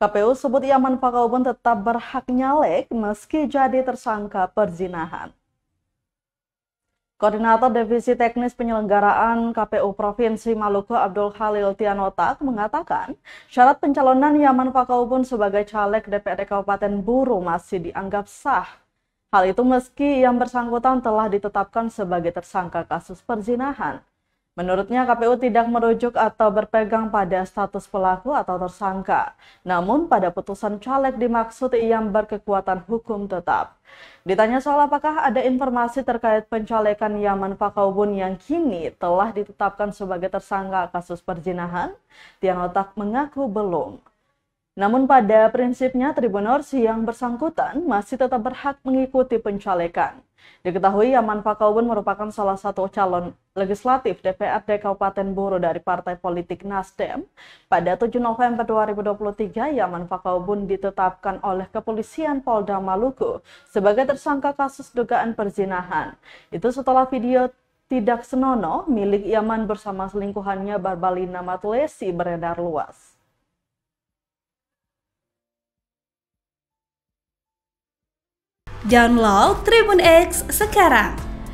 KPU sebut Yaman Fakaubon tetap berhak nyalek meski jadi tersangka perzinahan. Koordinator Divisi Teknis Penyelenggaraan KPU Provinsi Maluku Abdul Khalil Tianotak mengatakan syarat pencalonan Yaman Fakaubun sebagai caleg DPRD Kabupaten Buru masih dianggap sah. Hal itu meski yang bersangkutan telah ditetapkan sebagai tersangka kasus perzinahan. Menurutnya KPU tidak merujuk atau berpegang pada status pelaku atau tersangka, namun pada putusan caleg dimaksud yang berkekuatan hukum tetap. Ditanya soal apakah ada informasi terkait pencalekan Yaman Fakaubun yang kini telah ditetapkan sebagai tersangka kasus perjinahan, Tian Otak mengaku belum. Namun pada prinsipnya tribunorsi yang bersangkutan masih tetap berhak mengikuti pencalekan. Diketahui Yaman Fakaubun merupakan salah satu calon Legislatif DPRD Kabupaten Buru dari Partai Politik Nasdem pada 7 November 2023 Yaman Fakaubun ditetapkan oleh kepolisian Polda Maluku sebagai tersangka kasus dugaan perzinahan. Itu setelah video tidak senono milik Yaman bersama selingkuhannya Barbalina Matlesi beredar luas. Download Tribun X sekarang